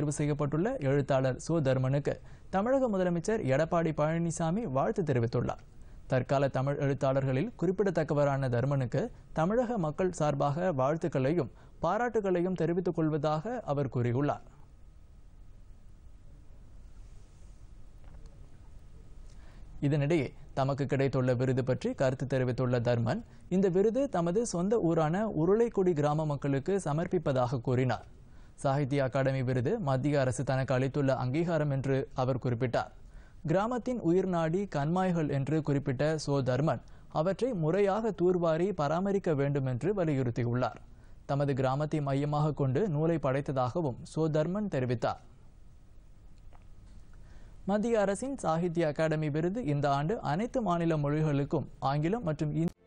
தேர்வு செய்யப்பட்டுள்ள எழுத்தாளர் சு தமிழக முதலமைச்சர் எடப்பாடி பழனிசாமி வாழ்த்து தெரிவித்துள்ளார் தற்கால தமிழ் எழுத்தாளர்களில் குறிப்பிடத்தக்கவரான தர்மனுக்கு தமிழக மக்கள் சார்பாக வாழ்த்துக்களையும் பாராட்டுகளையும் தெரிவித்துக் கொள்வதாக அவர் கூறியுள்ளார் இதனிடையே தமக்கு கிடைத்துள்ள விருது பற்றி கருத்து தெரிவித்துள்ள தர்மன் இந்த விருது தமது சொந்த ஊரான உருளைக்குடி கிராம மக்களுக்கு சமர்ப்பிப்பதாக கூறினார் சாகித்ய அகாடமி விருது மத்திய அரசு தனக்கு அளித்துள்ள அங்கீகாரம் என்று அவர் குறிப்பிட்டார் கிராமத்தின் உயிர் நாடி கண்மாய்கள் என்று குறிப்பிட்ட சோ தர்மன் அவற்றை முறையாக தூர்வாரி பராமரிக்க வேண்டும் என்று வலியுறுத்தியுள்ளார் தமது கிராமத்தை மையமாக கொண்டு நூலை படைத்ததாகவும் சோ தர்மன் தெரிவித்தார் மத்திய அரசின் சாகித்ய அகாடமி விருது இந்த ஆண்டு அனைத்து மாநில மொழிகளுக்கும் ஆங்கிலம் மற்றும் இந்தி